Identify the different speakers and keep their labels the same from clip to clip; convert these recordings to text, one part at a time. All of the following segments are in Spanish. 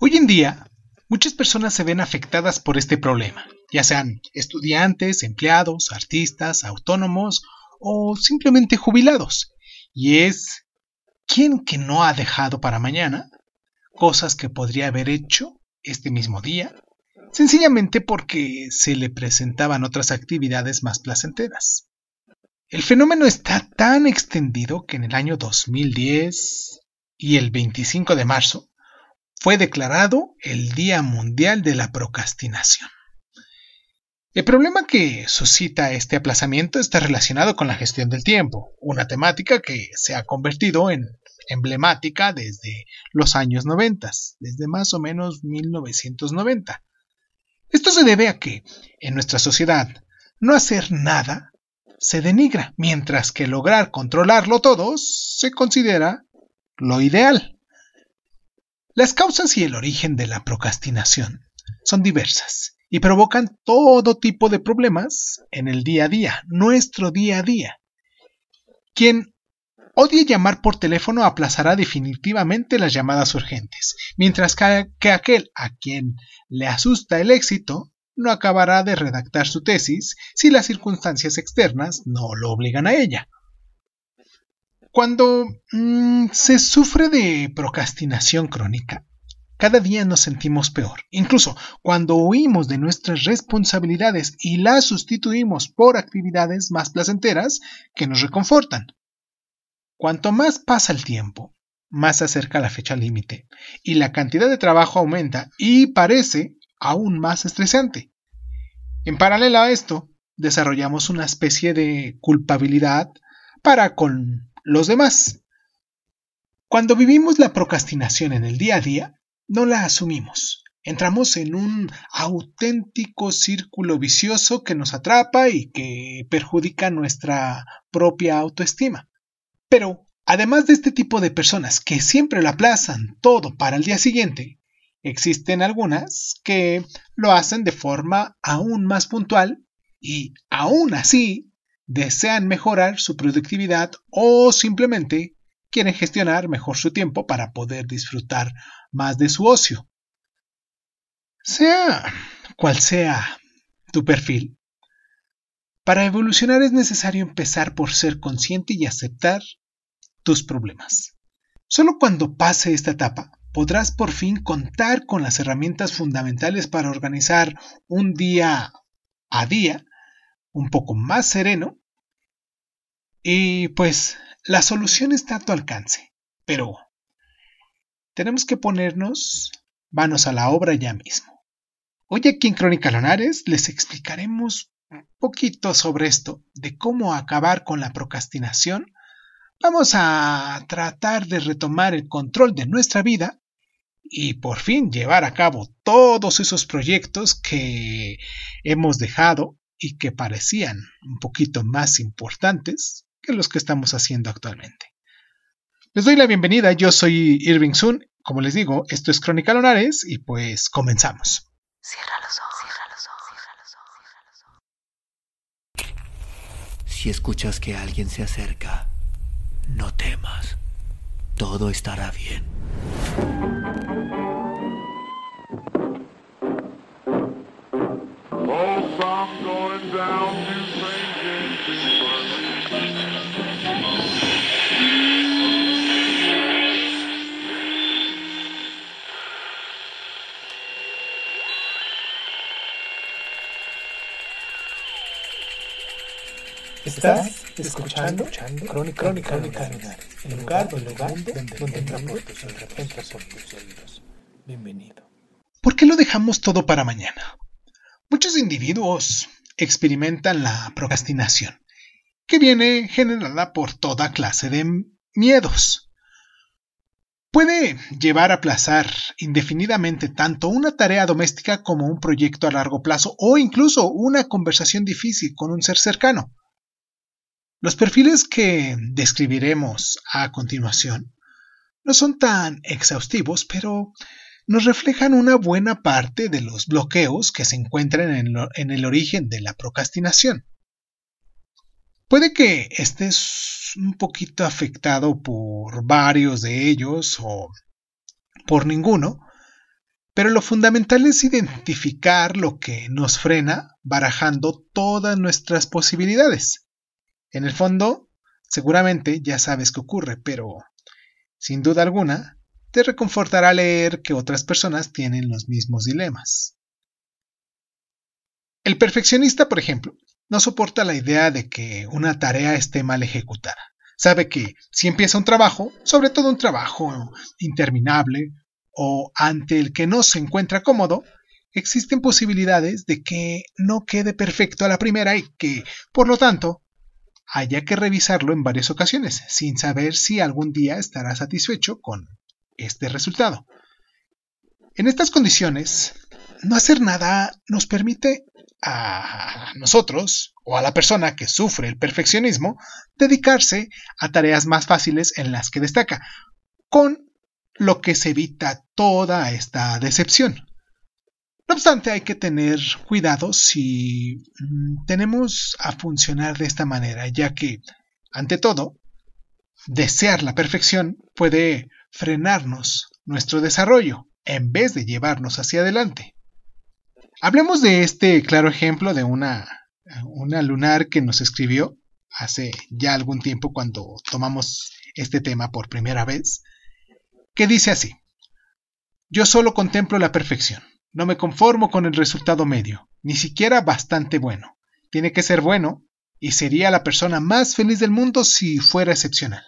Speaker 1: Hoy en día, muchas personas se ven afectadas por este problema, ya sean estudiantes, empleados, artistas, autónomos o simplemente jubilados. Y es, ¿quién que no ha dejado para mañana cosas que podría haber hecho este mismo día? Sencillamente porque se le presentaban otras actividades más placenteras. El fenómeno está tan extendido que en el año 2010 y el 25 de marzo fue declarado el Día Mundial de la Procrastinación. El problema que suscita este aplazamiento está relacionado con la gestión del tiempo, una temática que se ha convertido en emblemática desde los años 90, desde más o menos 1990. Esto se debe a que, en nuestra sociedad, no hacer nada se denigra, mientras que lograr controlarlo todo se considera lo ideal. Las causas y el origen de la procrastinación son diversas y provocan todo tipo de problemas en el día a día, nuestro día a día. Quien odie llamar por teléfono aplazará definitivamente las llamadas urgentes, mientras que aquel a quien le asusta el éxito no acabará de redactar su tesis si las circunstancias externas no lo obligan a ella. Cuando mm, se sufre de procrastinación crónica, cada día nos sentimos peor. Incluso cuando huimos de nuestras responsabilidades y las sustituimos por actividades más placenteras que nos reconfortan. Cuanto más pasa el tiempo, más se acerca la fecha límite y la cantidad de trabajo aumenta y parece aún más estresante. En paralelo a esto, desarrollamos una especie de culpabilidad para con los demás. Cuando vivimos la procrastinación en el día a día, no la asumimos. Entramos en un auténtico círculo vicioso que nos atrapa y que perjudica nuestra propia autoestima. Pero, además de este tipo de personas que siempre lo aplazan todo para el día siguiente, existen algunas que lo hacen de forma aún más puntual y aún así desean mejorar su productividad o simplemente quieren gestionar mejor su tiempo para poder disfrutar más de su ocio. Sea cual sea tu perfil, para evolucionar es necesario empezar por ser consciente y aceptar tus problemas. Solo cuando pase esta etapa podrás por fin contar con las herramientas fundamentales para organizar un día a día un poco más sereno. Y pues la solución está a tu alcance, pero tenemos que ponernos manos a la obra ya mismo. Hoy aquí en Crónica Lonares les explicaremos un poquito sobre esto, de cómo acabar con la procrastinación. Vamos a tratar de retomar el control de nuestra vida y por fin llevar a cabo todos esos proyectos que hemos dejado y que parecían un poquito más importantes que los que estamos haciendo actualmente. Les doy la bienvenida, yo soy Irving Sun, como les digo, esto es Crónica Lunares y pues comenzamos. Cierra los ojos, cierra los ojos, cierra los cierra los ojos. Si escuchas que alguien se acerca, no temas, todo estará bien. Estás escuchando, escuchando Crónica, Crónica, Crónica lugar, lugar donde, donde, tus Bienvenido. ¿Por qué lo dejamos todo para mañana? Muchos individuos experimentan la procrastinación, que viene generada por toda clase de miedos. Puede llevar a aplazar indefinidamente tanto una tarea doméstica como un proyecto a largo plazo o incluso una conversación difícil con un ser cercano. Los perfiles que describiremos a continuación no son tan exhaustivos, pero nos reflejan una buena parte de los bloqueos que se encuentran en, el origen de la procrastinación. Puede que estés un poquito afectado por varios de ellos o por ninguno, pero lo fundamental es identificar lo que nos frena barajando todas nuestras posibilidades. En el fondo, seguramente ya sabes qué ocurre, pero sin duda alguna, te reconfortará leer que otras personas tienen los mismos dilemas. El perfeccionista, por ejemplo, no soporta la idea de que una tarea esté mal ejecutada. Sabe que si empieza un trabajo, sobre todo un trabajo interminable o ante el que no se encuentra cómodo, existen posibilidades de que no quede perfecto a la primera y que, por lo tanto, haya que revisarlo en varias ocasiones, sin saber si algún día estará satisfecho con este resultado. En estas condiciones, no hacer nada nos permite a nosotros o a la persona que sufre el perfeccionismo dedicarse a tareas más fáciles en las que destaca, con lo que se evita toda esta decepción. No obstante, hay que tener cuidado si mm, tenemos a funcionar de esta manera, ya que, ante todo, desear la perfección puede frenarnos nuestro desarrollo en vez de llevarnos hacia adelante. Hablemos de este claro ejemplo de una, lunar que nos escribió hace ya algún tiempo cuando tomamos este tema por primera vez, que dice así, yo solo contemplo la perfección, no me conformo con el resultado medio, ni siquiera bastante bueno, tiene que ser bueno y sería la persona más feliz del mundo si fuera excepcional.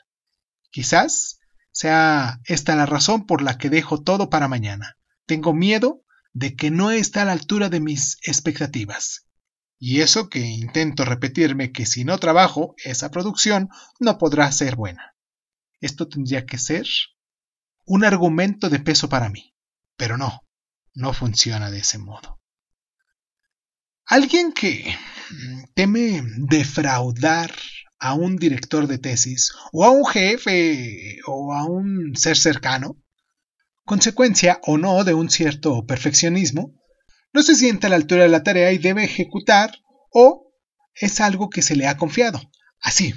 Speaker 1: Quizás sea esta la razón por la que dejo todo para mañana. Tengo miedo de que no esté a la altura de mis expectativas. Y eso que intento repetirme que si no trabajo, esa producción no podrá ser buena. Esto tendría que ser un argumento de peso para mí. Pero no, no funciona de ese modo. Alguien que teme defraudar a un director de tesis o a un jefe o a un ser cercano, consecuencia o no de un cierto perfeccionismo, no se siente a la altura de la tarea y debe ejecutar o es algo que se le ha confiado. Así,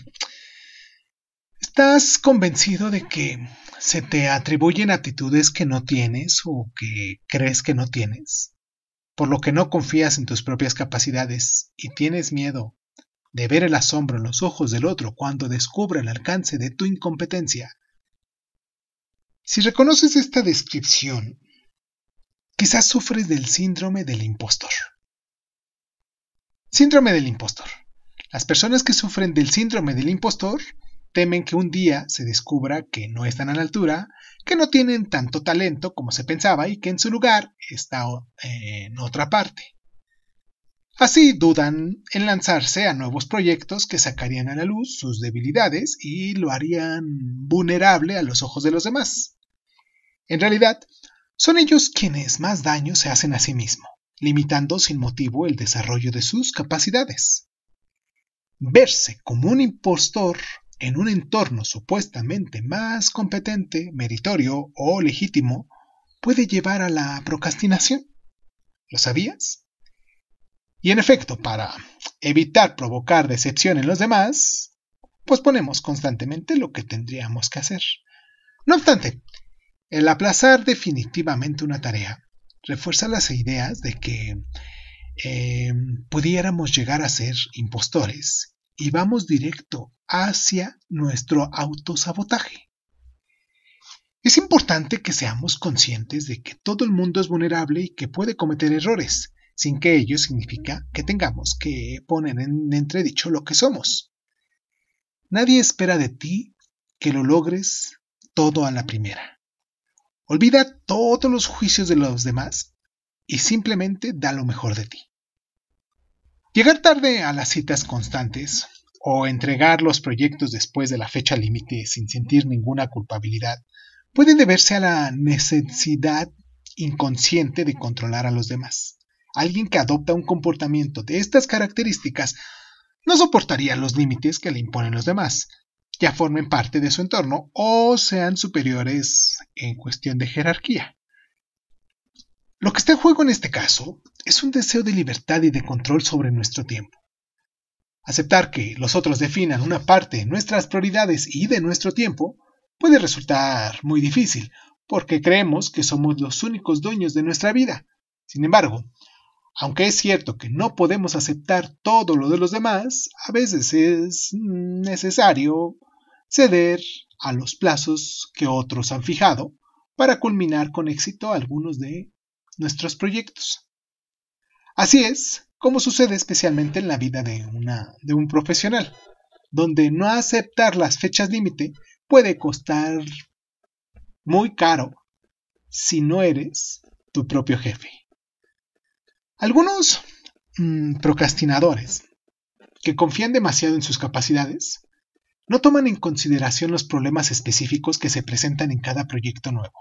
Speaker 1: estás convencido de que se te atribuyen actitudes que no tienes o que crees que no tienes, por lo que no confías en tus propias capacidades y tienes miedo de ver el asombro en los ojos del otro cuando descubra el alcance de tu incompetencia. Si reconoces esta descripción, quizás sufres del síndrome del impostor. Síndrome del impostor. Las personas que sufren del síndrome del impostor temen que un día se descubra que no están a la altura, que no tienen tanto talento como se pensaba y que en su lugar está eh, en otra parte. Así dudan en lanzarse a nuevos proyectos que sacarían a la luz sus debilidades y lo harían vulnerable a los ojos de los demás. En realidad, son ellos quienes más daño se hacen a sí mismo, limitando sin motivo el desarrollo de sus capacidades. Verse como un impostor en un entorno supuestamente más competente, meritorio o legítimo puede llevar a la procrastinación. ¿Lo sabías? Y en efecto, para evitar provocar decepción en los demás, posponemos constantemente lo que tendríamos que hacer. No obstante, el aplazar definitivamente una tarea refuerza las ideas de que eh, pudiéramos llegar a ser impostores y vamos directo hacia nuestro autosabotaje. Es importante que seamos conscientes de que todo el mundo es vulnerable y que puede cometer errores, sin que ello significa que tengamos que poner en entredicho lo que somos. Nadie espera de ti que lo logres todo a la primera. Olvida todos los juicios de los demás y simplemente da lo mejor de ti. Llegar tarde a las citas constantes o entregar los proyectos después de la fecha límite sin sentir ninguna culpabilidad puede deberse a la necesidad inconsciente de controlar a los demás. Alguien que adopta un comportamiento de estas características no soportaría los límites que le imponen los demás, ya formen parte de su entorno o sean superiores en cuestión de jerarquía. Lo que está en juego en este caso es un deseo de libertad y de control sobre nuestro tiempo. Aceptar que los otros definan una parte de nuestras prioridades y de nuestro tiempo puede resultar muy difícil, porque creemos que somos los únicos dueños de nuestra vida. Sin embargo, aunque es cierto que no podemos aceptar todo lo de los demás, a veces es necesario ceder a los plazos que otros han fijado para culminar con éxito algunos de nuestros proyectos. Así es como sucede especialmente en la vida de, un profesional, donde no aceptar las fechas límite puede costar muy caro si no eres tu propio jefe. Algunos mm, procrastinadores que confían demasiado en sus capacidades no toman en consideración los problemas específicos que se presentan en cada proyecto nuevo.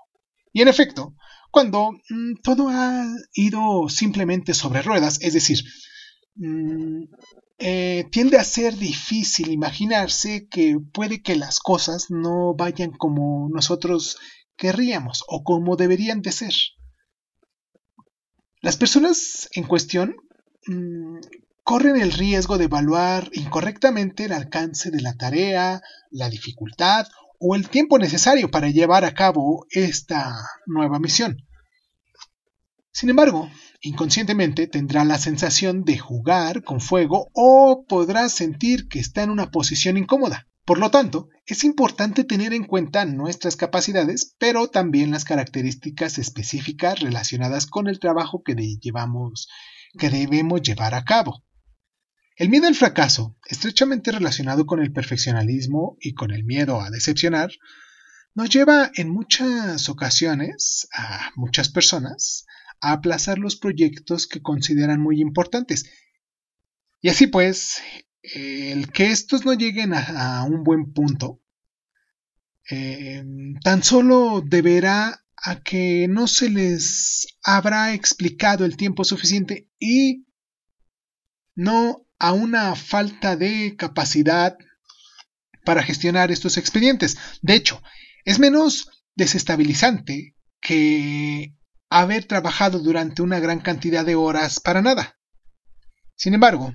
Speaker 1: Y en efecto, cuando mm, todo ha ido simplemente sobre ruedas, es decir, mm, eh, tiende a ser difícil imaginarse que puede que las cosas no vayan como nosotros querríamos o como deberían de ser. Las personas en cuestión mm, corren el riesgo de evaluar incorrectamente el alcance de la tarea, la dificultad o el tiempo necesario para llevar a cabo esta nueva misión. Sin embargo, inconscientemente tendrá la sensación de jugar con fuego o podrá sentir que está en una posición incómoda. Por lo tanto, es importante tener en cuenta nuestras capacidades, pero también las características específicas relacionadas con el trabajo que, debemos llevar a cabo. El miedo al fracaso, estrechamente relacionado con el perfeccionalismo y con el miedo a decepcionar, nos lleva en muchas ocasiones a muchas personas a aplazar los proyectos que consideran muy importantes. Y así pues, el que estos no lleguen a, un buen punto em, tan solo deberá a que no se les habrá explicado el tiempo suficiente y no a una falta de capacidad para gestionar estos expedientes. De hecho, es menos desestabilizante que haber trabajado durante una gran cantidad de horas para nada. Sin embargo,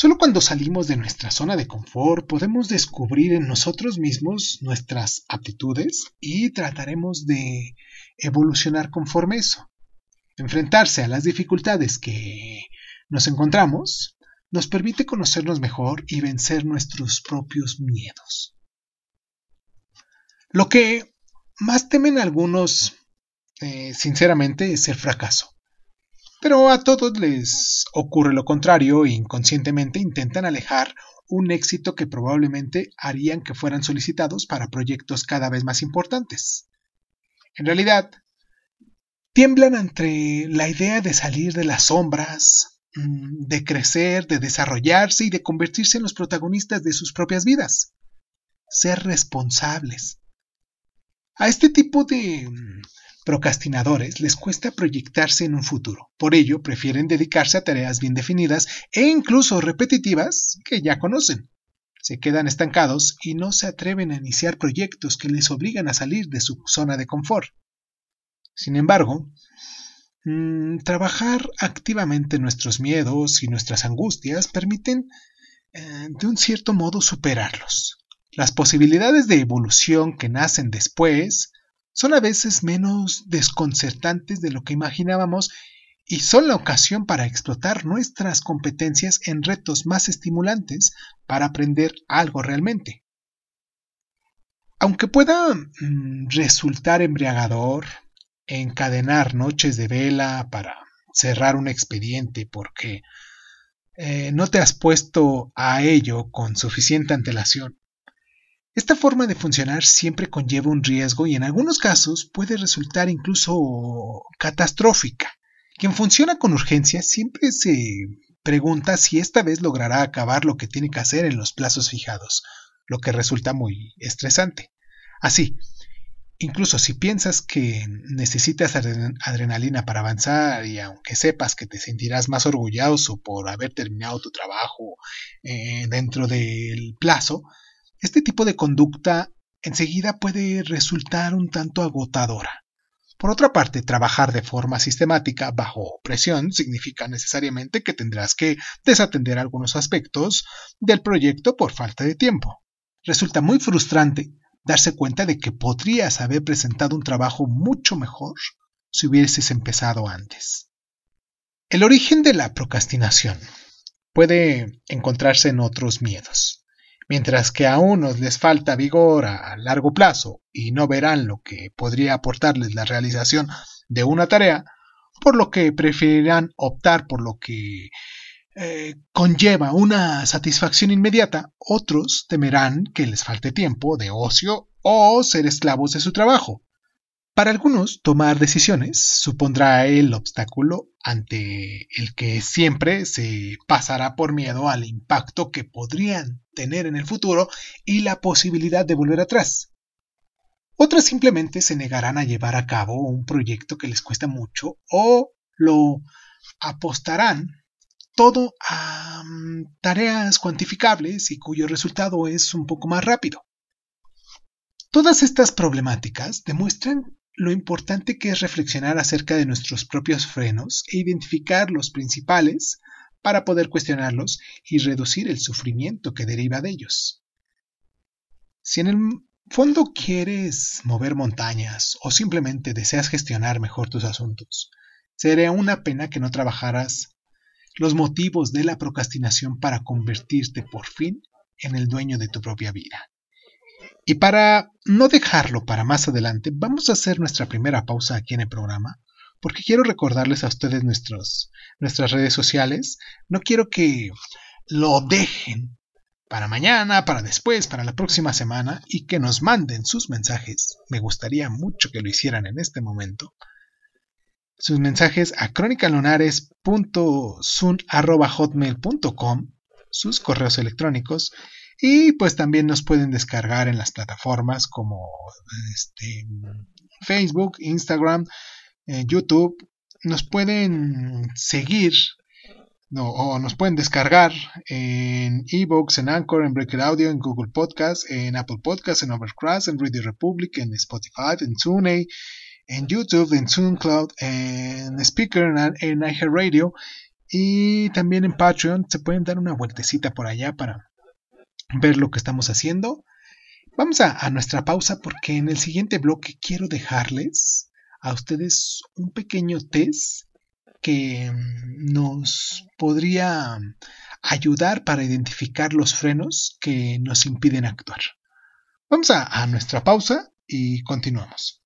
Speaker 1: Solo cuando salimos de nuestra zona de confort podemos descubrir en nosotros mismos nuestras aptitudes y trataremos de evolucionar conforme eso. Enfrentarse a las dificultades que nos encontramos nos permite conocernos mejor y vencer nuestros propios miedos. Lo que más temen algunos, eh, sinceramente, es el fracaso. Pero a todos les ocurre lo contrario e inconscientemente intentan alejar un éxito que probablemente harían que fueran solicitados para proyectos cada vez más importantes. En realidad, tiemblan ante la idea de salir de las sombras, mm, de crecer, de desarrollarse y de convertirse en los protagonistas de sus propias vidas. Ser responsables. A este tipo de mm, procrastinadores les cuesta proyectarse en un futuro. Por ello, prefieren dedicarse a tareas bien definidas e incluso repetitivas que ya conocen. Se quedan estancados y no se atreven a iniciar proyectos que les obligan a salir de su zona de confort. Sin embargo, mm, trabajar activamente nuestros miedos y nuestras angustias permiten, eh, de un cierto modo, superarlos. Las posibilidades de evolución que nacen después son a veces menos desconcertantes de lo que imaginábamos y son la ocasión para explotar nuestras competencias en retos más estimulantes para aprender algo realmente. Aunque pueda mm, resultar embriagador, encadenar noches de vela para cerrar un expediente porque eh, no te has puesto a ello con suficiente antelación, esta forma de funcionar siempre conlleva un riesgo y en algunos casos puede resultar incluso catastrófica. Quien funciona con urgencia siempre se pregunta si esta vez logrará acabar lo que tiene que hacer en los plazos fijados, lo que resulta muy estresante. Así, incluso si piensas que necesitas adrenalina para avanzar y aunque sepas que te sentirás más orgulloso por haber terminado tu trabajo eh, dentro del plazo, este tipo de conducta enseguida puede resultar un tanto agotadora. Por otra parte, trabajar de forma sistemática bajo presión significa necesariamente que tendrás que desatender algunos aspectos del proyecto por falta de tiempo. Resulta muy frustrante darse cuenta de que podrías haber presentado un trabajo mucho mejor si hubieses empezado antes. El origen de la procrastinación puede encontrarse en otros miedos mientras que a unos les falta vigor a largo plazo y no verán lo que podría aportarles la realización de una tarea, por lo que preferirán optar por lo que eh, conlleva una satisfacción inmediata, otros temerán que les falte tiempo de ocio o ser esclavos de su trabajo. Para algunos, tomar decisiones supondrá el obstáculo ante el que siempre se pasará por miedo al impacto que podrían tener en el futuro y la posibilidad de volver atrás. Otras simplemente se negarán a llevar a cabo un proyecto que les cuesta mucho o lo apostarán todo a mm, tareas cuantificables y cuyo resultado es un poco más rápido. Todas estas problemáticas demuestran lo importante que es reflexionar acerca de nuestros propios frenos e identificar los principales para poder cuestionarlos y reducir el sufrimiento que deriva de ellos. Si en el fondo quieres mover montañas o simplemente deseas gestionar mejor tus asuntos, sería una pena que no trabajaras los motivos de la procrastinación para convertirte por fin en el dueño de tu propia vida. Y para no dejarlo para más adelante, vamos a hacer nuestra primera pausa aquí en el programa porque quiero recordarles a ustedes nuestros, nuestras redes sociales. No quiero que lo dejen para mañana, para después, para la próxima semana y que nos manden sus mensajes. Me gustaría mucho que lo hicieran en este momento. Sus mensajes a crónicalunares.zun.com sus correos electrónicos y pues también nos pueden descargar en las plataformas como este, Facebook, Instagram, en eh, YouTube, nos pueden seguir no, o nos pueden descargar en Evox, en Anchor, en Breaker Audio, en Google Podcast, en Apple Podcast, en Overcast, en Radio Republic, en Spotify, en Tune, en YouTube, en TuneCloud, en Speaker, en, iHeartRadio y también en Patreon. Se pueden dar una vueltecita por allá para ver lo que estamos haciendo. Vamos a, a nuestra pausa porque en el siguiente bloque quiero dejarles a ustedes un pequeño test que mm, nos podría mm, ayudar para identificar los frenos que nos impiden actuar. Vamos a, nuestra pausa y continuamos.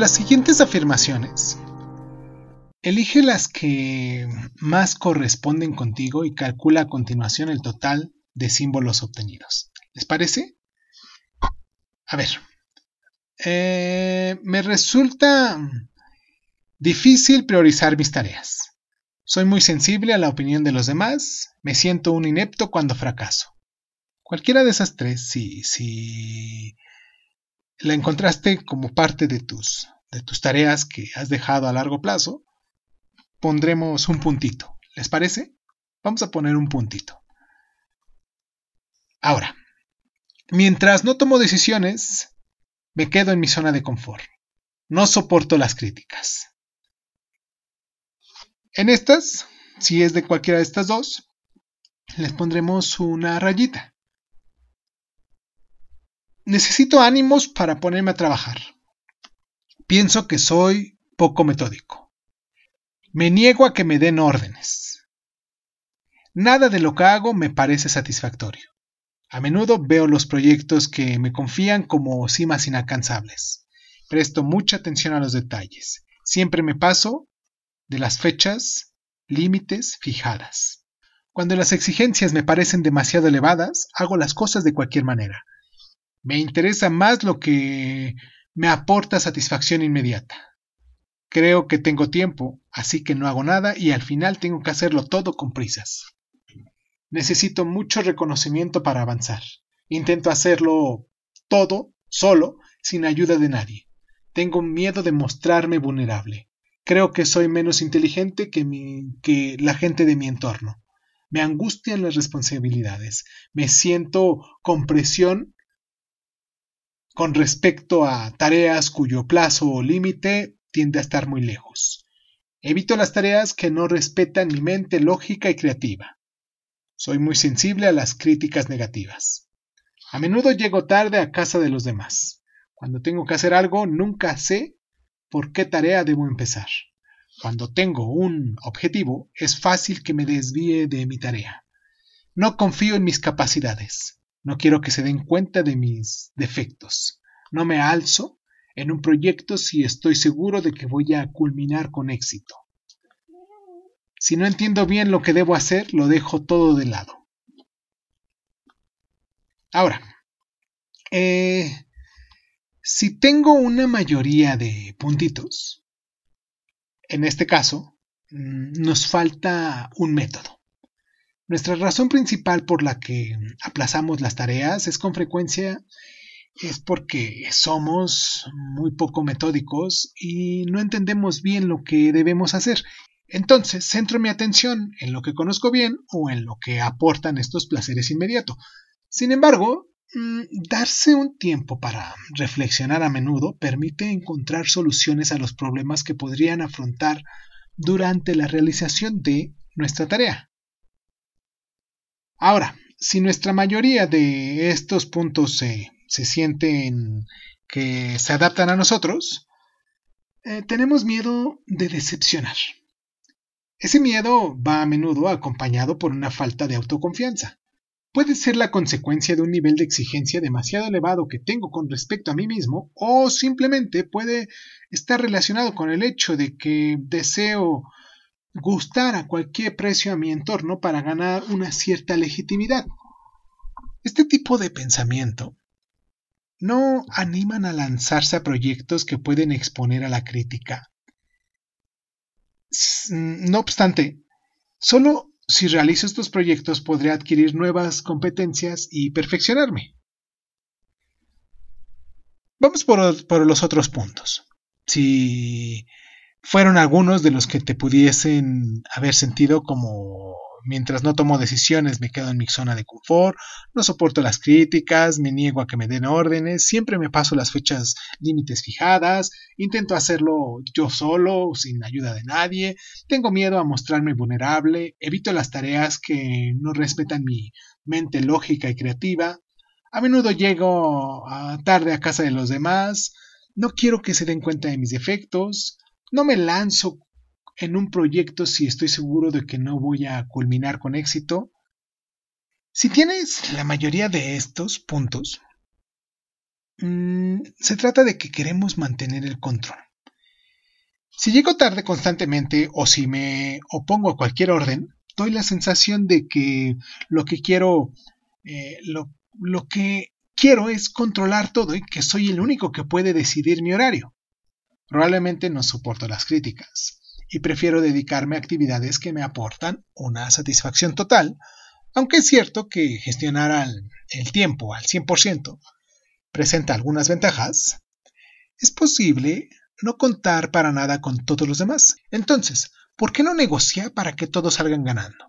Speaker 1: las siguientes afirmaciones, elige las que más corresponden contigo y calcula a continuación el total de símbolos obtenidos. ¿Les parece? A ver, eh, me resulta difícil priorizar mis tareas. Soy muy sensible a la opinión de los demás, me siento un inepto cuando fracaso. Cualquiera de esas tres, sí, sí la encontraste como parte de tus, de tus tareas que has dejado a largo plazo, pondremos un puntito. ¿Les parece? Vamos a poner un puntito. Ahora, mientras no tomo decisiones, me quedo en mi zona de confort. No soporto las críticas. En estas, si es de cualquiera de estas dos, les pondremos una rayita necesito ánimos para ponerme a trabajar. Pienso que soy poco metódico. Me niego a que me den órdenes. Nada de lo que hago me parece satisfactorio. A menudo veo los proyectos que me confían como cimas inalcanzables. Presto mucha atención a los detalles. Siempre me paso de las fechas, límites fijadas. Cuando las exigencias me parecen demasiado elevadas, hago las cosas de cualquier manera. Me interesa más lo que me aporta satisfacción inmediata. Creo que tengo tiempo, así que no hago nada y al final tengo que hacerlo todo con prisas. Necesito mucho reconocimiento para avanzar. Intento hacerlo todo, solo, sin ayuda de nadie. Tengo miedo de mostrarme vulnerable. Creo que soy menos inteligente que, que la gente de mi entorno. Me angustian las responsabilidades. Me siento con presión con respecto a tareas cuyo plazo o límite tiende a estar muy lejos. Evito las tareas que no respetan mi mente lógica y creativa. Soy muy sensible a las críticas negativas. A menudo llego tarde a casa de los demás. Cuando tengo que hacer algo, nunca sé por qué tarea debo empezar. Cuando tengo un objetivo, es fácil que me desvíe de mi tarea. No confío en mis capacidades. No quiero que se den cuenta de mis defectos. No me alzo en un proyecto si estoy seguro de que voy a culminar con éxito. Si no entiendo bien lo que debo hacer, lo dejo todo de lado. Ahora, eh, si tengo una mayoría de puntitos, en este caso, mm, nos falta un método. Nuestra razón principal por la que aplazamos las tareas es con frecuencia es porque somos muy poco metódicos y no entendemos bien lo que debemos hacer. Entonces, centro mi atención en lo que conozco bien o en lo que aportan estos placeres inmediatos. Sin embargo, mm, darse un tiempo para reflexionar a menudo permite encontrar soluciones a los problemas que podrían afrontar durante la realización de nuestra tarea. Ahora, si nuestra mayoría de estos puntos se, sienten que se adaptan a nosotros, eh, tenemos miedo de decepcionar. Ese miedo va a menudo acompañado por una falta de autoconfianza. Puede ser la consecuencia de un nivel de exigencia demasiado elevado que tengo con respecto a mí mismo o simplemente puede estar relacionado con el hecho de que deseo gustar a cualquier precio a mi entorno para ganar una cierta legitimidad. Este tipo de pensamiento no animan a lanzarse a proyectos que pueden exponer a la crítica. No obstante, solo si realizo estos proyectos podré adquirir nuevas competencias y perfeccionarme. Vamos por, por los otros puntos. Si fueron algunos de los que te pudiesen haber sentido como mientras no tomo decisiones me quedo en mi zona de confort, no soporto las críticas, me niego a que me den órdenes, siempre me paso las fechas límites fijadas, intento hacerlo yo solo, sin ayuda de nadie, tengo miedo a mostrarme vulnerable, evito las tareas que no respetan mi mente lógica y creativa, a menudo llego tarde a casa de los demás, no quiero que se den cuenta de mis defectos, no me lanzo en un proyecto si estoy seguro de que no voy a culminar con éxito. Si tienes la mayoría de estos puntos, mm, se trata de que queremos mantener el control. Si llego tarde constantemente o si me opongo a cualquier orden, doy la sensación de que lo que quiero, eh, lo que quiero es controlar todo y que soy el único que puede decidir mi horario probablemente no soporto las críticas y prefiero dedicarme a actividades que me aportan una satisfacción total, aunque es cierto que gestionar el tiempo al 100% presenta algunas ventajas, es posible no contar para nada con todos los demás. Entonces, ¿por qué no negocia para que todos salgan ganando?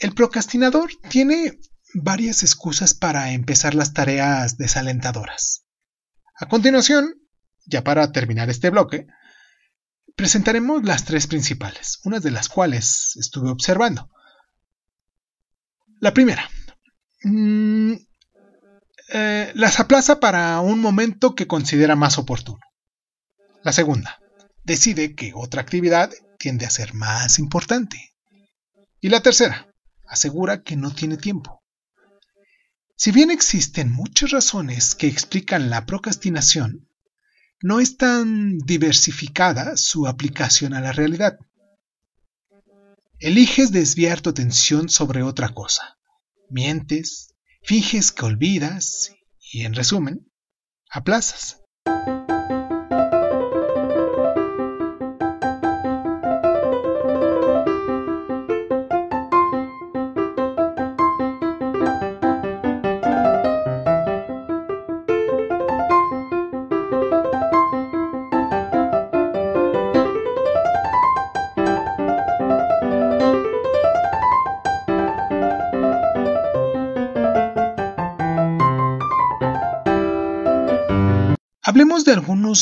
Speaker 1: El procrastinador tiene varias excusas para empezar las tareas desalentadoras. A continuación, ya para terminar este bloque, presentaremos las tres principales, unas de las cuales estuve observando. La primera, mm, eh, las aplaza para un momento que considera más oportuno. La segunda, decide que otra actividad tiende a ser más importante. Y la tercera, asegura que no tiene tiempo. Si bien existen muchas razones que explican la procrastinación, no es tan diversificada su aplicación a la realidad. Eliges desviar tu atención sobre otra cosa. Mientes, finges que olvidas y, en resumen, aplazas.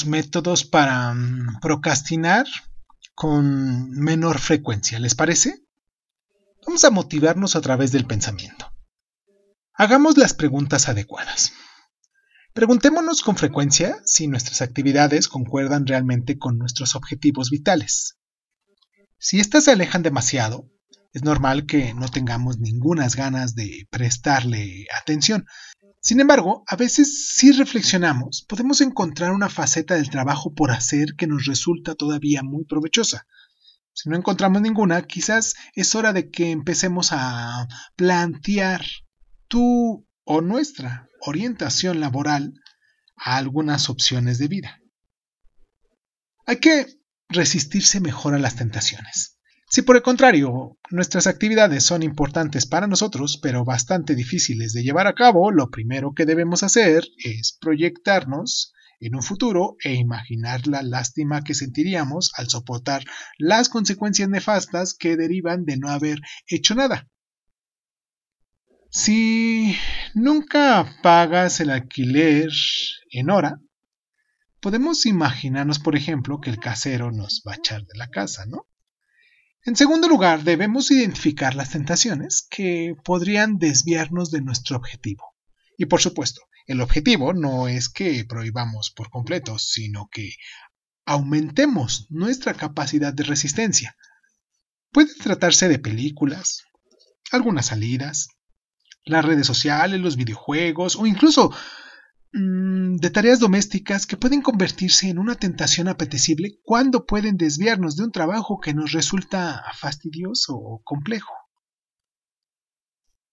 Speaker 1: métodos para mm, procrastinar con menor frecuencia, ¿les parece? Vamos a motivarnos a través del pensamiento. Hagamos las preguntas adecuadas. Preguntémonos con frecuencia si nuestras actividades concuerdan realmente con nuestros objetivos vitales. Si éstas se alejan demasiado, es normal que no tengamos ninguna ganas de prestarle atención, sin embargo, a veces si reflexionamos, podemos encontrar una faceta del trabajo por hacer que nos resulta todavía muy provechosa. Si no encontramos ninguna, quizás es hora de que empecemos a plantear tu o nuestra orientación laboral a algunas opciones de vida. Hay que resistirse mejor a las tentaciones. Si por el contrario nuestras actividades son importantes para nosotros, pero bastante difíciles de llevar a cabo, lo primero que debemos hacer es proyectarnos en un futuro e imaginar la lástima que sentiríamos al soportar las consecuencias nefastas que derivan de no haber hecho nada. Si nunca pagas el alquiler en hora, podemos imaginarnos, por ejemplo, que el casero nos va a echar de la casa, ¿no? En segundo lugar, debemos identificar las tentaciones que podrían desviarnos de nuestro objetivo. Y por supuesto, el objetivo no es que prohibamos por completo, sino que aumentemos nuestra capacidad de resistencia. Puede tratarse de películas, algunas salidas, las redes sociales, los videojuegos o incluso Mm, de tareas domésticas que pueden convertirse en una tentación apetecible cuando pueden desviarnos de un trabajo que nos resulta fastidioso o complejo.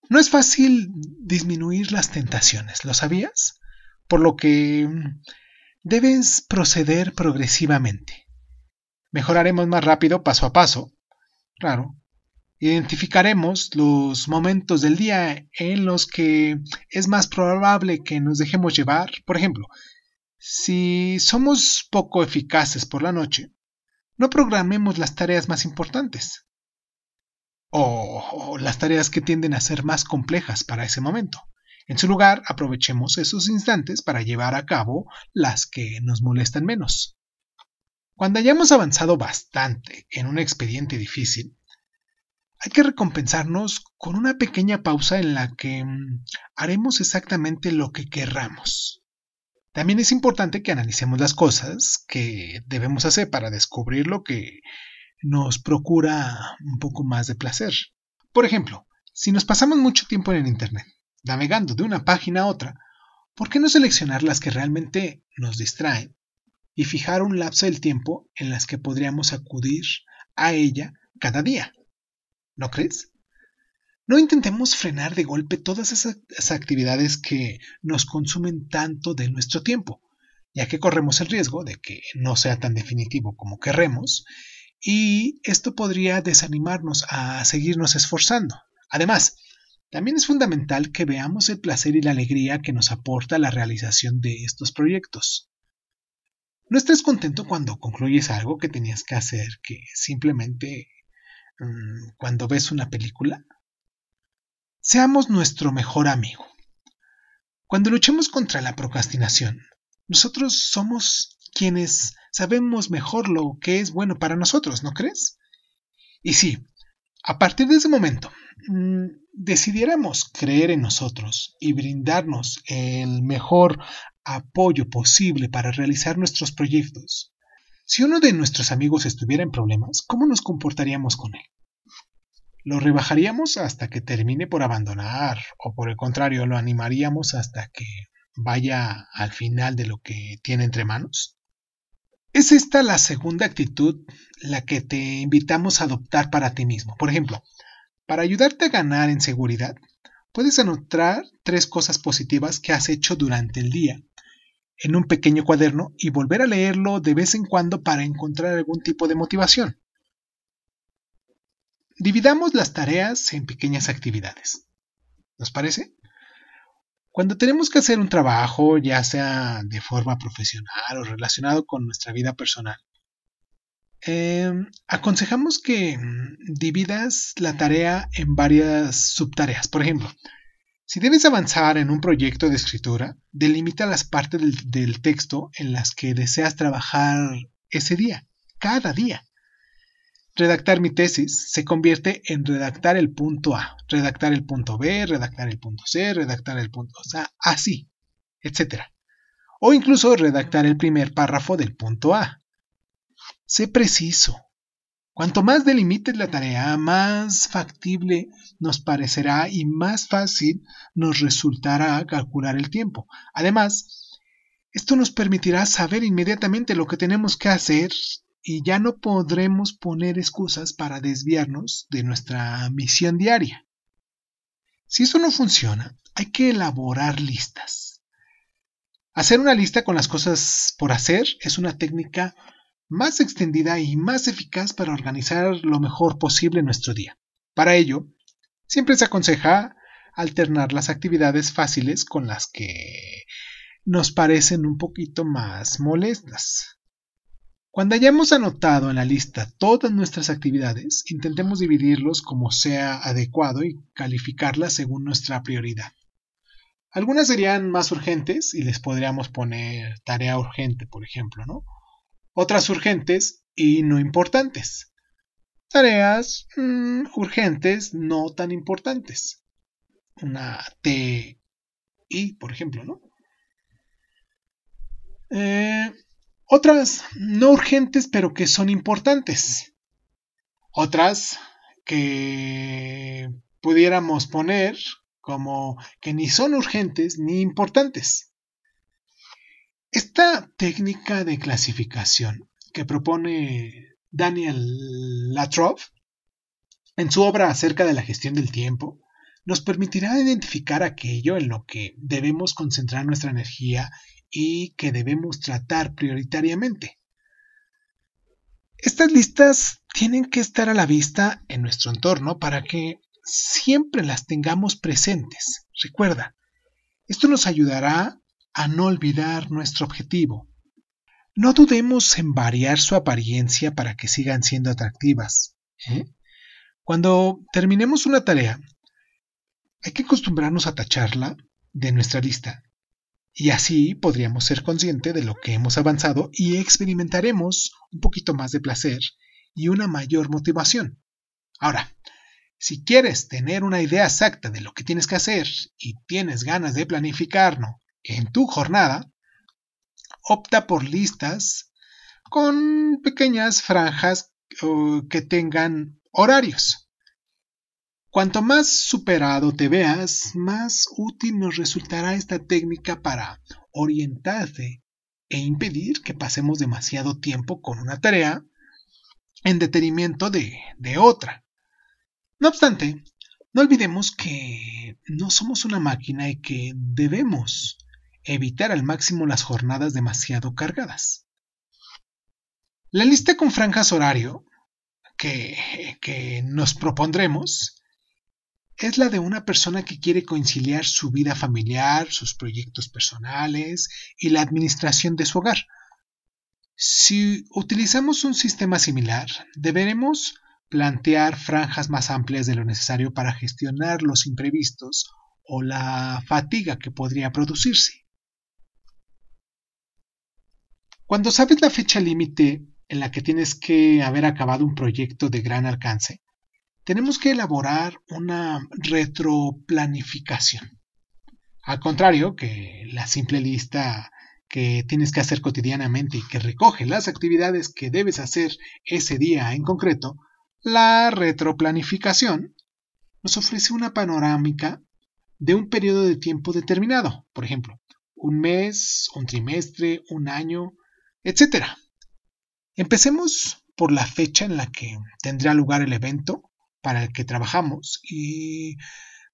Speaker 1: No es fácil disminuir las tentaciones, ¿lo sabías? Por lo que mm, debes proceder progresivamente. Mejoraremos más rápido paso a paso, claro, Identificaremos los momentos del día en los que es más probable que nos dejemos llevar. Por ejemplo, si somos poco eficaces por la noche, no programemos las tareas más importantes o las tareas que tienden a ser más complejas para ese momento. En su lugar, aprovechemos esos instantes para llevar a cabo las que nos molestan menos. Cuando hayamos avanzado bastante en un expediente difícil, hay que recompensarnos con una pequeña pausa en la que mm, haremos exactamente lo que querramos. También es importante que analicemos las cosas que debemos hacer para descubrir lo que nos procura un poco más de placer. Por ejemplo, si nos pasamos mucho tiempo en el Internet, navegando de una página a otra, ¿por qué no seleccionar las que realmente nos distraen y fijar un lapso del tiempo en las que podríamos acudir a ella cada día? ¿No crees? No intentemos frenar de golpe todas esas actividades que nos consumen tanto de nuestro tiempo, ya que corremos el riesgo de que no sea tan definitivo como querremos, y esto podría desanimarnos a seguirnos esforzando. Además, también es fundamental que veamos el placer y la alegría que nos aporta la realización de estos proyectos. No estés contento cuando concluyes algo que tenías que hacer, que simplemente Mm, cuando ves una película? Seamos nuestro mejor amigo. Cuando luchemos contra la procrastinación, nosotros somos quienes sabemos mejor lo que es bueno para nosotros, ¿no crees? Y sí, a partir de ese momento, mm, decidiéramos creer en nosotros y brindarnos el mejor apoyo posible para realizar nuestros proyectos, si uno de nuestros amigos estuviera en problemas, ¿cómo nos comportaríamos con él? Lo rebajaríamos hasta que termine por abandonar, o por el contrario, lo animaríamos hasta que vaya al final de lo que tiene entre manos. Es esta la segunda actitud la que te invitamos a adoptar para ti mismo. Por ejemplo, para ayudarte a ganar en seguridad, puedes anotar tres cosas positivas que has hecho durante el día en un pequeño cuaderno y volver a leerlo de vez en cuando para encontrar algún tipo de motivación. Dividamos las tareas en pequeñas actividades. ¿Nos parece? Cuando tenemos que hacer un trabajo, ya sea de forma profesional o relacionado con nuestra vida personal, em, aconsejamos que dividas la tarea en varias subtareas. Por ejemplo, si debes avanzar en un proyecto de escritura, delimita las partes del, texto en las que deseas trabajar ese día, cada día. Redactar mi tesis se convierte en redactar el punto A, redactar el punto B, redactar el punto C, redactar el punto A, así, etc. O incluso redactar el primer párrafo del punto A. Sé preciso, Cuanto más delimites la tarea, más factible nos parecerá y más fácil nos resultará calcular el tiempo. Además, esto nos permitirá saber inmediatamente lo que tenemos que hacer y ya no podremos poner excusas para desviarnos de nuestra misión diaria. Si eso no funciona, hay que elaborar listas. Hacer una lista con las cosas por hacer es una técnica más extendida y más eficaz para organizar lo mejor posible nuestro día. Para ello, siempre se aconseja alternar las actividades fáciles con las que nos parecen un poquito más molestas. Cuando hayamos anotado en la lista todas nuestras actividades, intentemos dividirlos como sea adecuado y calificarlas según nuestra prioridad. Algunas serían más urgentes y les podríamos poner tarea urgente, por ejemplo, ¿no? otras urgentes y no importantes. Tareas mm, urgentes, no tan importantes. Una T y, por ejemplo, ¿no? Eh, otras no urgentes, pero que son importantes. Otras que pudiéramos poner como que ni son urgentes ni importantes. Esta técnica de clasificación que propone Daniel Latroff en su obra acerca de la gestión del tiempo nos permitirá identificar aquello en lo que debemos concentrar nuestra energía y que debemos tratar prioritariamente. Estas listas tienen que estar a la vista en nuestro entorno para que siempre las tengamos presentes. Recuerda, esto nos ayudará a no olvidar nuestro objetivo. No dudemos en variar su apariencia para que sigan siendo atractivas. ¿eh? Cuando terminemos una tarea, hay que acostumbrarnos a tacharla de nuestra lista. Y así podríamos ser conscientes de lo que hemos avanzado y experimentaremos un poquito más de placer y una mayor motivación. Ahora, si quieres tener una idea exacta de lo que tienes que hacer y tienes ganas de planificarlo en tu jornada, opta por listas con pequeñas franjas que tengan horarios. Cuanto más superado te veas, más útil nos resultará esta técnica para orientarte e impedir que pasemos demasiado tiempo con una tarea en detenimiento de, de otra. No obstante, no olvidemos que no somos una máquina y que debemos evitar al máximo las jornadas demasiado cargadas. La lista con franjas horario que, que nos propondremos es la de una persona que quiere conciliar su vida familiar, sus proyectos personales y la administración de su hogar. Si utilizamos un sistema similar, deberemos plantear franjas más amplias de lo necesario para gestionar los imprevistos o la fatiga que podría producirse. Cuando sabes la fecha límite en la que tienes que haber acabado un proyecto de gran alcance, tenemos que elaborar una retroplanificación. Al contrario que la simple lista que tienes que hacer cotidianamente y que recoge las actividades que debes hacer ese día en concreto, la retroplanificación nos ofrece una panorámica de un periodo de tiempo determinado, por ejemplo, un mes, un trimestre, un año, etcétera. Empecemos por la fecha en la que tendrá lugar el evento para el que trabajamos y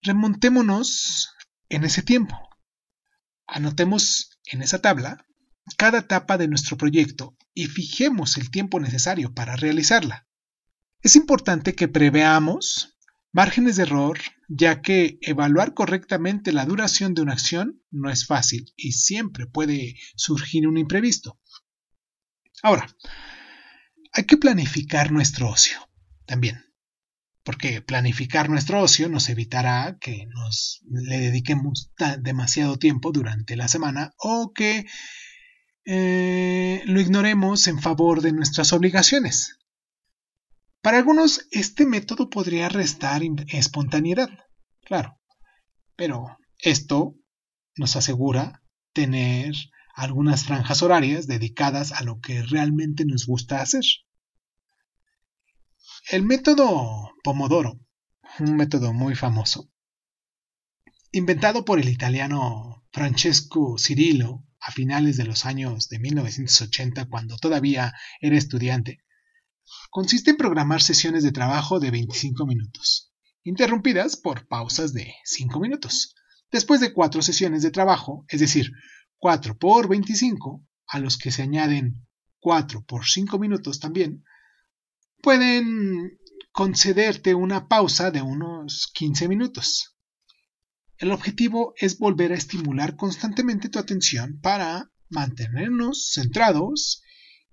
Speaker 1: remontémonos en ese tiempo. Anotemos en esa tabla cada etapa de nuestro proyecto y fijemos el tiempo necesario para realizarla. Es importante que preveamos márgenes de error, ya que evaluar correctamente la duración de una acción no es fácil y siempre puede surgir un imprevisto. Ahora, hay que planificar nuestro ocio también, porque planificar nuestro ocio nos evitará que nos le dediquemos demasiado tiempo durante la semana o que eh, lo ignoremos en favor de nuestras obligaciones. Para algunos este método podría restar espontaneidad, claro, pero esto nos asegura tener algunas franjas horarias dedicadas a lo que realmente nos gusta hacer. El método Pomodoro, un método muy famoso, inventado por el italiano Francesco Cirillo a finales de los años de 1980 cuando todavía era estudiante, consiste en programar sesiones de trabajo de 25 minutos, interrumpidas por pausas de 5 minutos, después de cuatro sesiones de trabajo, es decir, 4 por 25, a los que se añaden 4 por 5 minutos también, pueden concederte una pausa de unos 15 minutos. El objetivo es volver a estimular constantemente tu atención para mantenernos centrados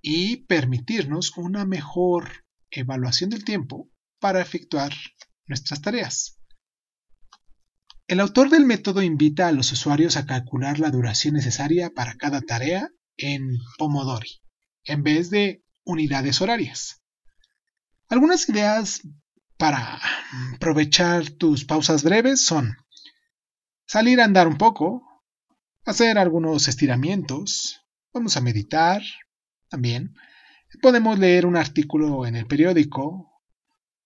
Speaker 1: y permitirnos una mejor evaluación del tiempo para efectuar nuestras tareas. El autor del método invita a los usuarios a calcular la duración necesaria para cada tarea en Pomodori, en vez de unidades horarias. Algunas ideas para mm, aprovechar tus pausas breves son salir a andar un poco, hacer algunos estiramientos, vamos a meditar también, podemos leer un artículo en el periódico,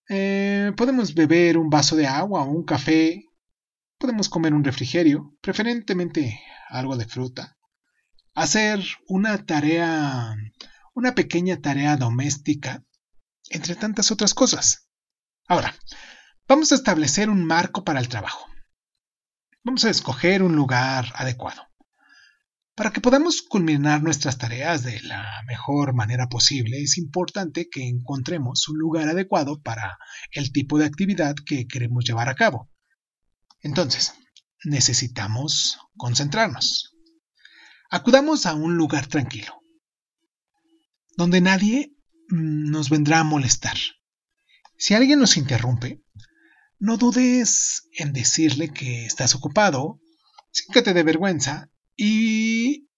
Speaker 1: eh, podemos beber un vaso de agua o un café Podemos comer un refrigerio, preferentemente algo de fruta. Hacer una tarea, una pequeña tarea doméstica, entre tantas otras cosas. Ahora, vamos a establecer un marco para el trabajo. Vamos a escoger un lugar adecuado. Para que podamos culminar nuestras tareas de la mejor manera posible, es importante que encontremos un lugar adecuado para el tipo de actividad que queremos llevar a cabo. Entonces, necesitamos concentrarnos. Acudamos a un lugar tranquilo, donde nadie mm, nos vendrá a molestar. Si alguien nos interrumpe, no dudes en decirle que estás ocupado, sin que te dé vergüenza, y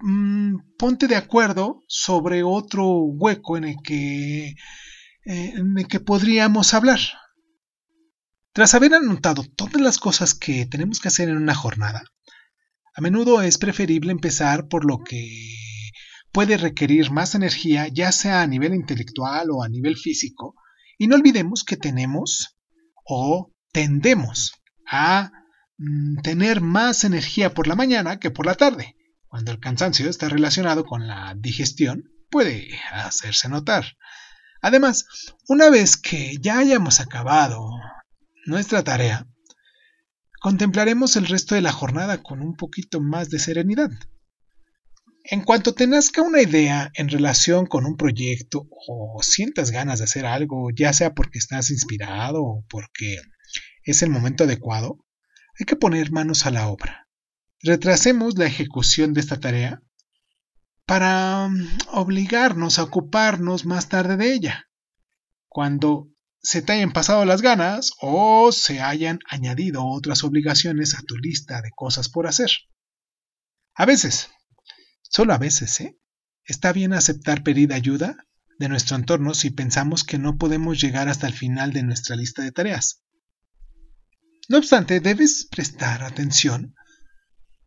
Speaker 1: mm, ponte de acuerdo sobre otro hueco en el que, eh, en el que podríamos hablar. Tras haber anotado todas las cosas que tenemos que hacer en una jornada, a menudo es preferible empezar por lo que puede requerir más energía, ya sea a nivel intelectual o a nivel físico, y no olvidemos que tenemos o tendemos a mm, tener más energía por la mañana que por la tarde. Cuando el cansancio está relacionado con la digestión, puede hacerse notar. Además, una vez que ya hayamos acabado nuestra tarea, contemplaremos el resto de la jornada con un poquito más de serenidad. En cuanto te nazca una idea en relación con un proyecto o sientas ganas de hacer algo, ya sea porque estás inspirado o porque es el momento adecuado, hay que poner manos a la obra. Retrasemos la ejecución de esta tarea para mm, obligarnos a ocuparnos más tarde de ella, cuando se te hayan pasado las ganas o se hayan añadido otras obligaciones a tu lista de cosas por hacer. A veces, solo a veces, ¿eh? Está bien aceptar pedir ayuda de nuestro entorno si pensamos que no podemos llegar hasta el final de nuestra lista de tareas. No obstante, debes prestar atención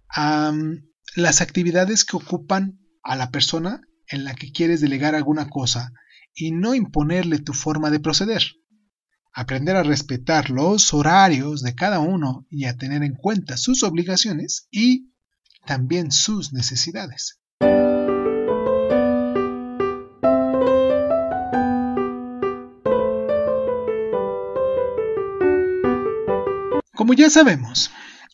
Speaker 1: a mm, las actividades que ocupan a la persona en la que quieres delegar alguna cosa y no imponerle tu forma de proceder aprender a respetar los horarios de cada uno y a tener en cuenta sus obligaciones y también sus necesidades. Como ya sabemos,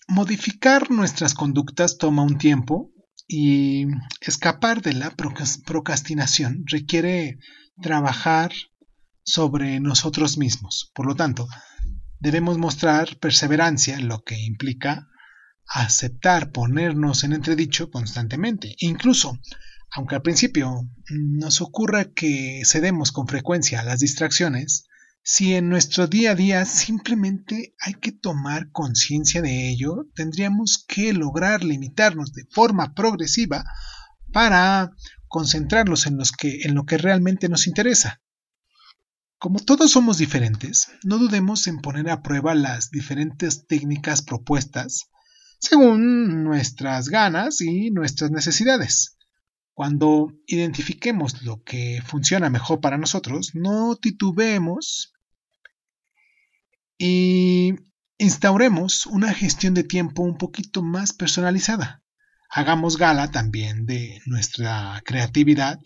Speaker 1: modificar nuestras conductas toma un tiempo y escapar de la procrastinación requiere trabajar sobre nosotros mismos. Por lo tanto, debemos mostrar perseverancia, lo que implica aceptar ponernos en entredicho constantemente. Incluso, aunque al principio nos ocurra que cedemos con frecuencia a las distracciones, si en nuestro día a día simplemente hay que tomar conciencia de ello, tendríamos que lograr limitarnos de forma progresiva para concentrarnos en, en lo que realmente nos interesa. Como todos somos diferentes, no dudemos en poner a prueba las diferentes técnicas propuestas según nuestras ganas y nuestras necesidades. Cuando identifiquemos lo que funciona mejor para nosotros, no titubeemos y instauremos una gestión de tiempo un poquito más personalizada. Hagamos gala también de nuestra creatividad.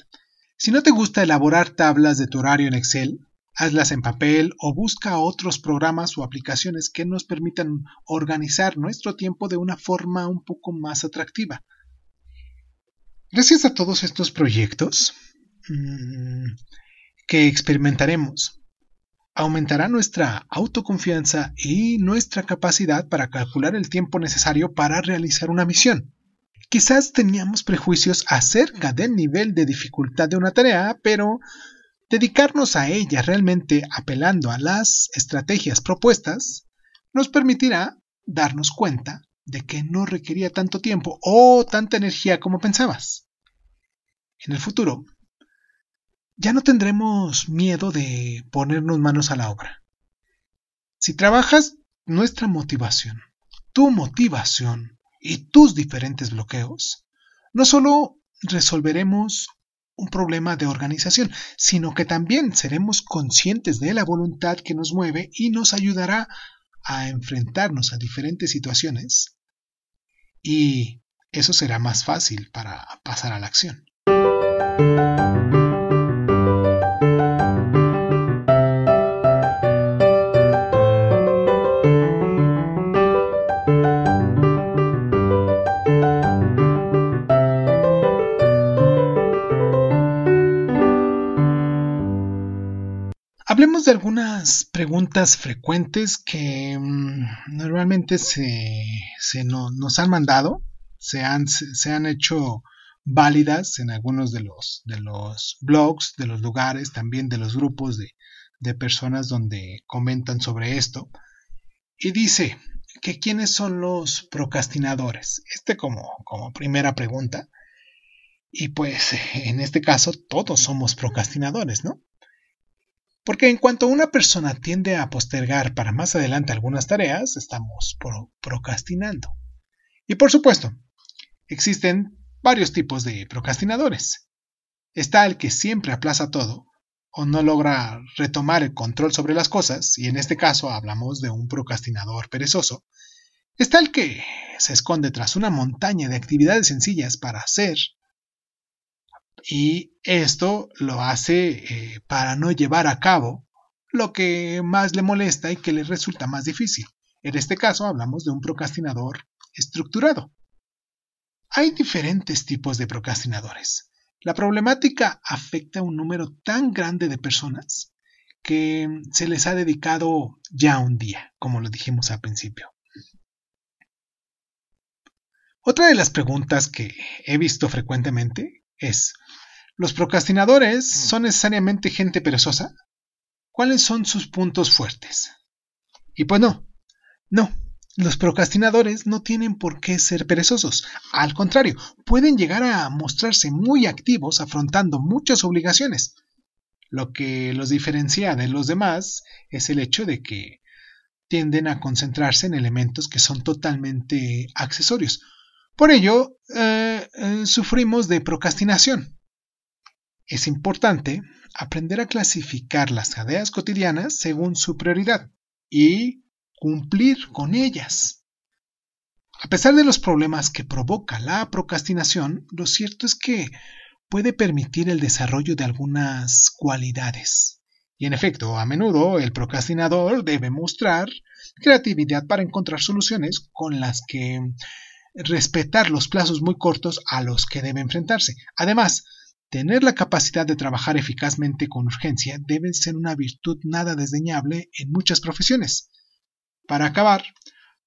Speaker 1: Si no te gusta elaborar tablas de tu horario en Excel, hazlas en papel o busca otros programas o aplicaciones que nos permitan organizar nuestro tiempo de una forma un poco más atractiva. Gracias a todos estos proyectos mm, que experimentaremos, aumentará nuestra autoconfianza y nuestra capacidad para calcular el tiempo necesario para realizar una misión. Quizás teníamos prejuicios acerca del nivel de dificultad de una tarea, pero Dedicarnos a ella realmente apelando a las estrategias propuestas nos permitirá darnos cuenta de que no requería tanto tiempo o tanta energía como pensabas. En el futuro, ya no tendremos miedo de ponernos manos a la obra. Si trabajas nuestra motivación, tu motivación y tus diferentes bloqueos, no solo resolveremos un problema de organización, sino que también seremos conscientes de la voluntad que nos mueve y nos ayudará a enfrentarnos a diferentes situaciones y eso será más fácil para pasar a la acción. Unas preguntas frecuentes que mm, normalmente se, nos han mandado, se han, se han, hecho válidas en algunos de los, de los blogs, de los lugares, también de los grupos de, de personas donde comentan sobre esto. Y dice que quiénes son los procrastinadores. Este como, como primera pregunta. Y pues en este caso todos somos procrastinadores, ¿no? Porque en cuanto una persona tiende a postergar para más adelante algunas tareas, estamos procrastinando. Y por supuesto, existen varios tipos de procrastinadores. Está el que siempre aplaza todo o no logra retomar el control sobre las cosas, y en este caso hablamos de un procrastinador perezoso. Está el que se esconde tras una montaña de actividades sencillas para hacer y esto lo hace eh, para no llevar a cabo lo que más le molesta y que le resulta más difícil. En este caso hablamos de un procrastinador estructurado. Hay diferentes tipos de procrastinadores. La problemática afecta a un número tan grande de personas que se les ha dedicado ya un día, como lo dijimos al principio. Otra de las preguntas que he visto frecuentemente es, ¿los procrastinadores mm. son necesariamente gente perezosa? ¿Cuáles son sus puntos fuertes? Y pues no, no, los procrastinadores no tienen por qué ser perezosos. Al contrario, pueden llegar a mostrarse muy activos afrontando muchas obligaciones. Lo que los diferencia de los demás es el hecho de que tienden a concentrarse en elementos que son totalmente accesorios, por ello, eh, eh, sufrimos de procrastinación. Es importante aprender a clasificar las tareas cotidianas según su prioridad y cumplir con ellas. A pesar de los problemas que provoca la procrastinación, lo cierto es que puede permitir el desarrollo de algunas cualidades. Y en efecto, a menudo el procrastinador debe mostrar creatividad para encontrar soluciones con las que respetar los plazos muy cortos a los que debe enfrentarse. Además, tener la capacidad de trabajar eficazmente con urgencia debe ser una virtud nada desdeñable en muchas profesiones. Para acabar,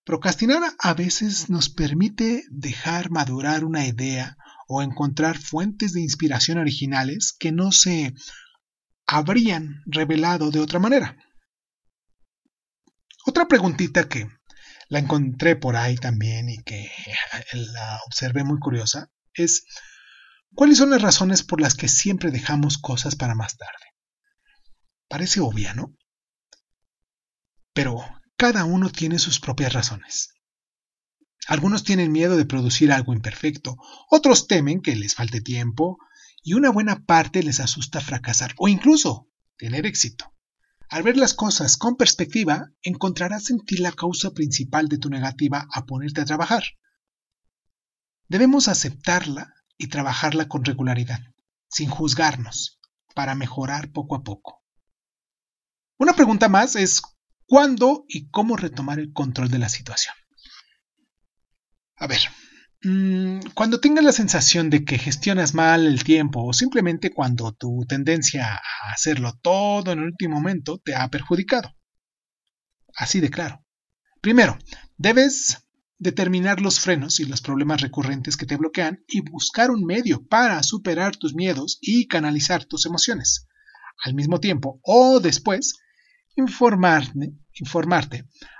Speaker 1: procrastinar a veces nos permite dejar madurar una idea o encontrar fuentes de inspiración originales que no se habrían revelado de otra manera. Otra preguntita que la encontré por ahí también y que la observé muy curiosa, es ¿cuáles son las razones por las que siempre dejamos cosas para más tarde? Parece obvia, ¿no? Pero cada uno tiene sus propias razones. Algunos tienen miedo de producir algo imperfecto, otros temen que les falte tiempo y una buena parte les asusta fracasar o incluso tener éxito. Al ver las cosas con perspectiva, encontrarás en ti la causa principal de tu negativa a ponerte a trabajar. Debemos aceptarla y trabajarla con regularidad, sin juzgarnos, para mejorar poco a poco. Una pregunta más es cuándo y cómo retomar el control de la situación. A ver, Mm, cuando tengas la sensación de que gestionas mal el tiempo o simplemente cuando tu tendencia a hacerlo todo en el último momento te ha perjudicado. Así de claro. Primero, debes determinar los frenos y los problemas recurrentes que te bloquean y buscar un medio para superar tus miedos y canalizar tus emociones. Al mismo tiempo o después, informarte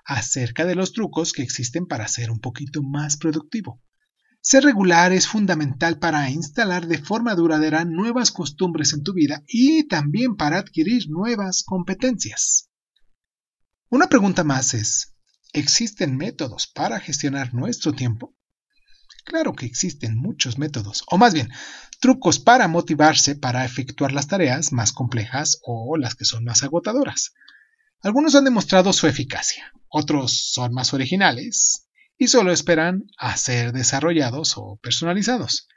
Speaker 1: acerca de los trucos que existen para ser un poquito más productivo. Ser regular es fundamental para instalar de forma duradera nuevas costumbres en tu vida y también para adquirir nuevas competencias. Una pregunta más es, ¿existen métodos para gestionar nuestro tiempo? Claro que existen muchos métodos, o más bien, trucos para motivarse para efectuar las tareas más complejas o las que son más agotadoras. Algunos han demostrado su eficacia, otros son más originales, y solo esperan a ser desarrollados o personalizados.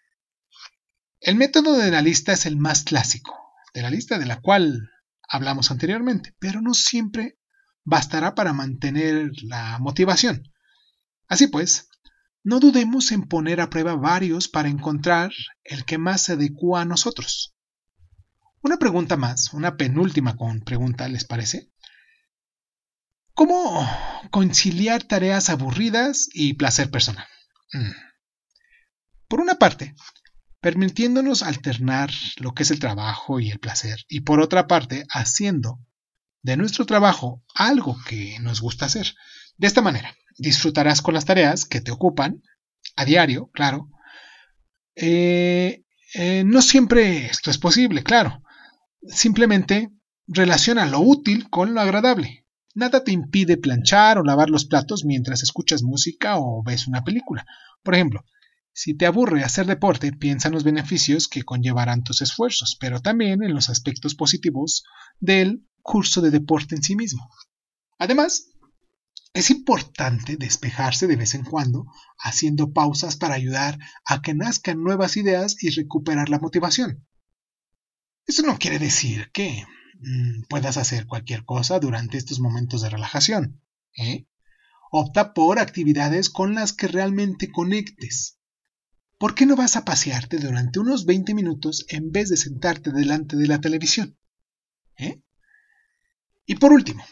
Speaker 1: El método de la lista es el más clásico, de la lista de la cual hablamos anteriormente, pero no siempre bastará para mantener la motivación. Así pues, no dudemos en poner a prueba varios para encontrar el que más se adecua a nosotros. Una pregunta más, una penúltima con pregunta, ¿les parece? ¿Cómo conciliar tareas aburridas y placer personal? Mm. Por una parte, permitiéndonos alternar lo que es el trabajo y el placer, y por otra parte, haciendo de nuestro trabajo algo que nos gusta hacer. De esta manera, disfrutarás con las tareas que te ocupan a diario, claro. Eh, eh, no siempre esto es posible, claro. Simplemente relaciona lo útil con lo agradable Nada te impide planchar o lavar los platos mientras escuchas música o ves una película. Por ejemplo, si te aburre hacer deporte, piensa en los beneficios que conllevarán tus esfuerzos, pero también en los aspectos positivos del curso de deporte en sí mismo. Además, es importante despejarse de vez en cuando, haciendo pausas para ayudar a que nazcan nuevas ideas y recuperar la motivación. Eso no quiere decir que Mm, puedas hacer cualquier cosa durante estos momentos de relajación. ¿eh? Opta por actividades con las que realmente conectes. ¿Por qué no vas a pasearte durante unos 20 minutos en vez de sentarte delante de la televisión? ¿eh? Y por último,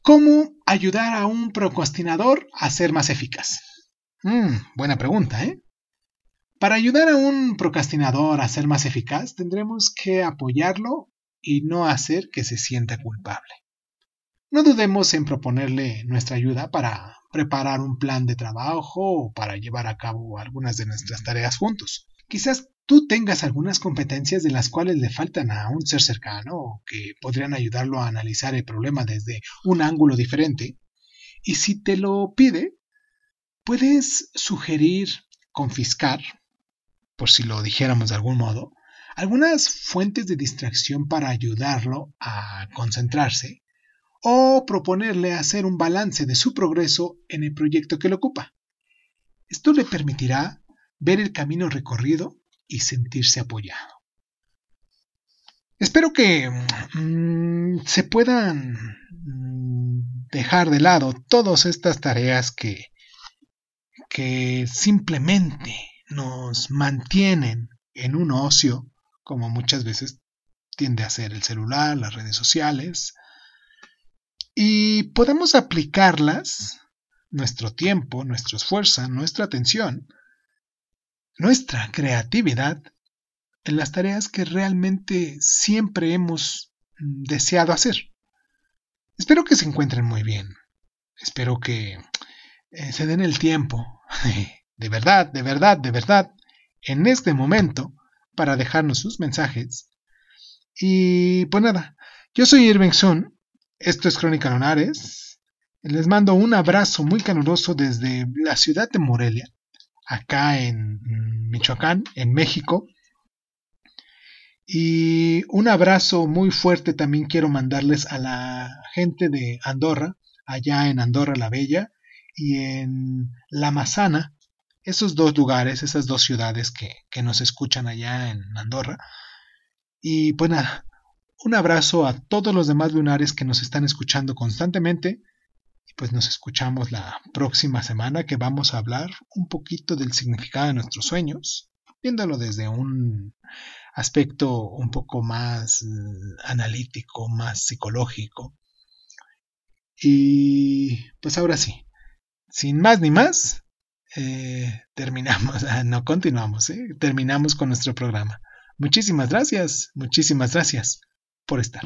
Speaker 1: ¿cómo ayudar a un procrastinador a ser más eficaz? Mm, buena pregunta, ¿eh? Para ayudar a un procrastinador a ser más eficaz, tendremos que apoyarlo y no hacer que se sienta culpable. No dudemos en proponerle nuestra ayuda para preparar un plan de trabajo o para llevar a cabo algunas de nuestras tareas juntos. Quizás tú tengas algunas competencias de las cuales le faltan a un ser cercano o que podrían ayudarlo a analizar el problema desde un ángulo diferente. Y si te lo pide, puedes sugerir confiscar, por si lo dijéramos de algún modo, algunas fuentes de distracción para ayudarlo a concentrarse o proponerle hacer un balance de su progreso en el proyecto que le ocupa. Esto le permitirá ver el camino recorrido y sentirse apoyado. Espero que mm, se puedan mm, dejar de lado todas estas tareas que, que simplemente nos mantienen en un ocio como muchas veces tiende a ser el celular, las redes sociales, y podemos aplicarlas, nuestro tiempo, nuestra esfuerzo, nuestra atención, nuestra creatividad, en las tareas que realmente siempre hemos mm, deseado hacer. Espero que se encuentren muy bien. Espero que eh, se den el tiempo. De verdad, de verdad, de verdad. En este momento para dejarnos sus mensajes. Y pues nada, yo soy Irving Sun, esto es Crónica Lunares. Les mando un abrazo muy caluroso desde la ciudad de Morelia, acá en Michoacán, en México. Y un abrazo muy fuerte también quiero mandarles a la gente de Andorra, allá en Andorra la Bella y en La Mazana, esos dos lugares, esas dos ciudades que, nos escuchan allá en Andorra. Y pues nada, un abrazo a todos los demás lunares que nos están escuchando constantemente. Y pues nos escuchamos la próxima semana que vamos a hablar un poquito del significado de nuestros sueños, viéndolo desde un aspecto un poco más mm, analítico, más psicológico. Y pues ahora sí, sin más ni más, eh, terminamos, ah, no continuamos, ¿eh? terminamos con nuestro programa. Muchísimas gracias, muchísimas gracias por estar.